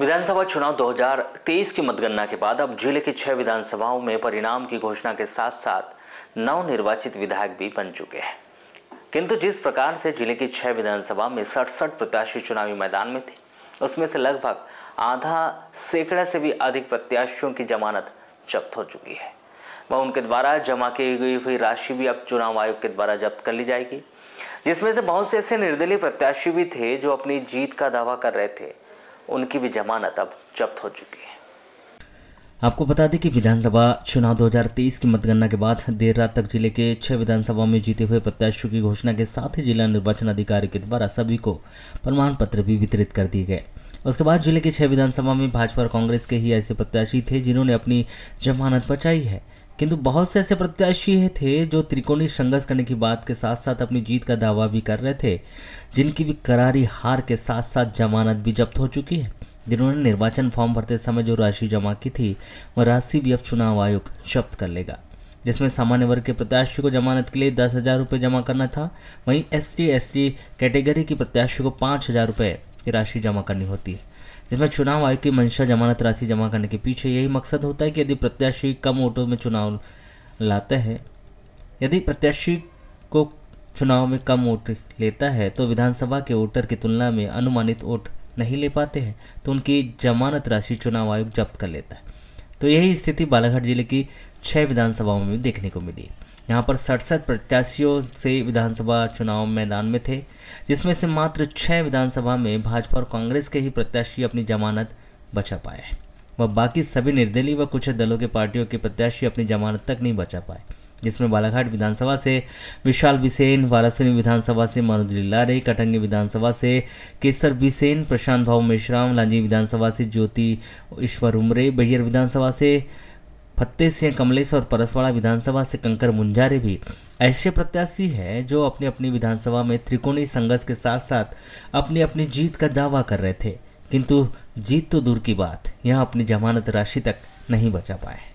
विधानसभा चुनाव 2023 की मतगणना के बाद अब जिले की छह विधानसभाओं में परिणाम की घोषणा के साथ साथ नव निर्वाचित विधायक भी बन चुके हैं किंतु जिस प्रकार से जिले की छह विधानसभा में सड़सठ प्रत्याशी चुनावी मैदान में थे उसमें से लगभग आधा सैकड़ा से भी अधिक प्रत्याशियों की जमानत जब्त हो चुकी है व उनके द्वारा जमा की गई हुई राशि भी अब चुनाव आयोग के द्वारा जब्त कर ली जाएगी जिसमें से बहुत से ऐसे निर्दलीय प्रत्याशी भी थे जो अपनी जीत का दावा कर रहे थे उनकी भी जमानत अब जब्त हो चुकी है आपको बता दें कि विधानसभा चुनाव 2023 की मतगणना के बाद देर रात तक जिले के छह विधानसभा में जीते हुए प्रत्याशियों की घोषणा के साथ ही जिला निर्वाचन अधिकारी के द्वारा सभी को प्रमाण पत्र भी वितरित कर दिए गए उसके बाद जिले के छह विधानसभा में भाजपा और कांग्रेस के ही ऐसे प्रत्याशी थे जिन्होंने अपनी जमानत बचाई है किंतु बहुत से ऐसे प्रत्याशी थे जो त्रिकोणीय संघर्ष करने की बात के साथ साथ अपनी जीत का दावा भी कर रहे थे जिनकी भी करारी हार के साथ साथ जमानत भी जब्त हो चुकी है जिन्होंने निर्वाचन फॉर्म भरते समय जो राशि जमा की थी वह राशि भी अब चुनाव आयोग जब्त कर लेगा जिसमें सामान्य वर्ग के प्रत्याशी को जमानत के लिए दस हज़ार रुपये जमा करना था वहीं एस टी कैटेगरी की प्रत्याशी को पाँच हज़ार रुपये राशि जमा करनी होती है जिसमें चुनाव आयोग की मंशा जमानत राशि जमा करने के पीछे यही मकसद होता है कि यदि प्रत्याशी कम वोटों में चुनाव लाते हैं यदि प्रत्याशी को चुनाव में कम वोट लेता है तो विधानसभा के वोटर की तुलना में अनुमानित वोट नहीं ले पाते हैं तो उनकी जमानत राशि चुनाव आयोग जब्त कर लेता है तो यही स्थिति बालाघाट जिले की छः विधानसभाओं में देखने को मिली यहाँ पर सड़सठ प्रत्याशियों से विधानसभा चुनाव मैदान में थे जिसमें से मात्र छः विधानसभा में भाजपा और कांग्रेस के ही प्रत्याशी अपनी जमानत बचा पाए व बाकी सभी निर्दलीय व कुछ दलों के पार्टियों के प्रत्याशी अपनी जमानत तक नहीं बचा पाए जिसमें बालाघाट विधानसभा से विशाल बिसेन वारासुनी विधानसभा से मनोज लीलारे कटंगी विधानसभा से केसर बिसेन प्रशांत भाव मेश्राम लांजी विधानसभा से ज्योति ईश्वर उमरे बैयर विधानसभा से फत्ते सिंह कमलेश और परसवाड़ा विधानसभा से कंकर मुंजारे भी ऐसे प्रत्याशी हैं जो अपनी अपनी विधानसभा में त्रिकोणीय संघर्ष के साथ साथ अपनी अपनी जीत का दावा कर रहे थे किंतु जीत तो दूर की बात यहाँ अपनी जमानत राशि तक नहीं बचा पाए